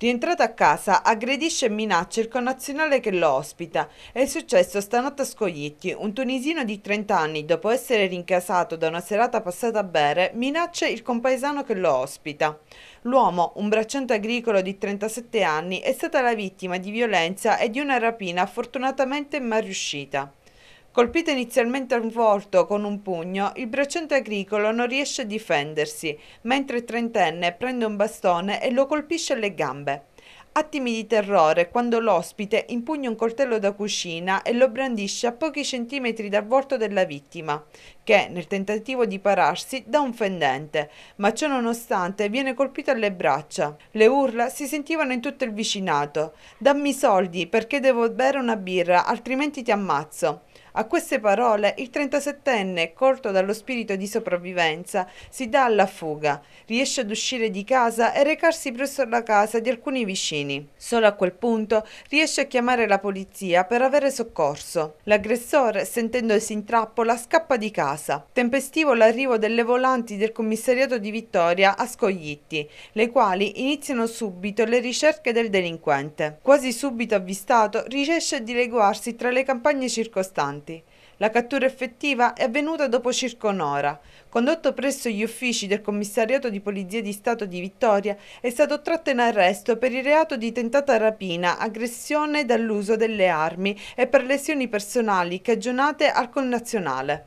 Rientrato a casa, aggredisce e minaccia il connazionale che lo ospita. È successo stanotte a Scoglietti. Un tunisino di 30 anni, dopo essere rincasato da una serata passata a bere, minaccia il compaesano che lo ospita. L'uomo, un bracciante agricolo di 37 anni, è stata la vittima di violenza e di una rapina fortunatamente mai riuscita. Colpito inizialmente al volto con un pugno, il bracciante agricolo non riesce a difendersi, mentre il trentenne prende un bastone e lo colpisce alle gambe. Attimi di terrore quando l'ospite impugna un coltello da cucina e lo brandisce a pochi centimetri dal volto della vittima, che nel tentativo di pararsi dà un fendente, ma ciò nonostante viene colpito alle braccia. Le urla si sentivano in tutto il vicinato. Dammi soldi perché devo bere una birra, altrimenti ti ammazzo. A queste parole il 37enne, colto dallo spirito di sopravvivenza, si dà alla fuga, riesce ad uscire di casa e recarsi presso la casa di alcuni vicini bambini. Solo a quel punto riesce a chiamare la polizia per avere soccorso. L'aggressore, sentendosi in trappola, scappa di casa. Tempestivo l'arrivo delle volanti del commissariato di Vittoria a Scoglitti, le quali iniziano subito le ricerche del delinquente. Quasi subito avvistato, riesce a dileguarsi tra le campagne circostanti. La cattura effettiva è avvenuta dopo circa un'ora. Condotto presso gli uffici del commissariato di polizia di Stato di Vittoria, è stato tratto in arresto per il reato di tentata rapina, aggressione dall'uso delle armi e per lesioni personali cagionate al connazionale.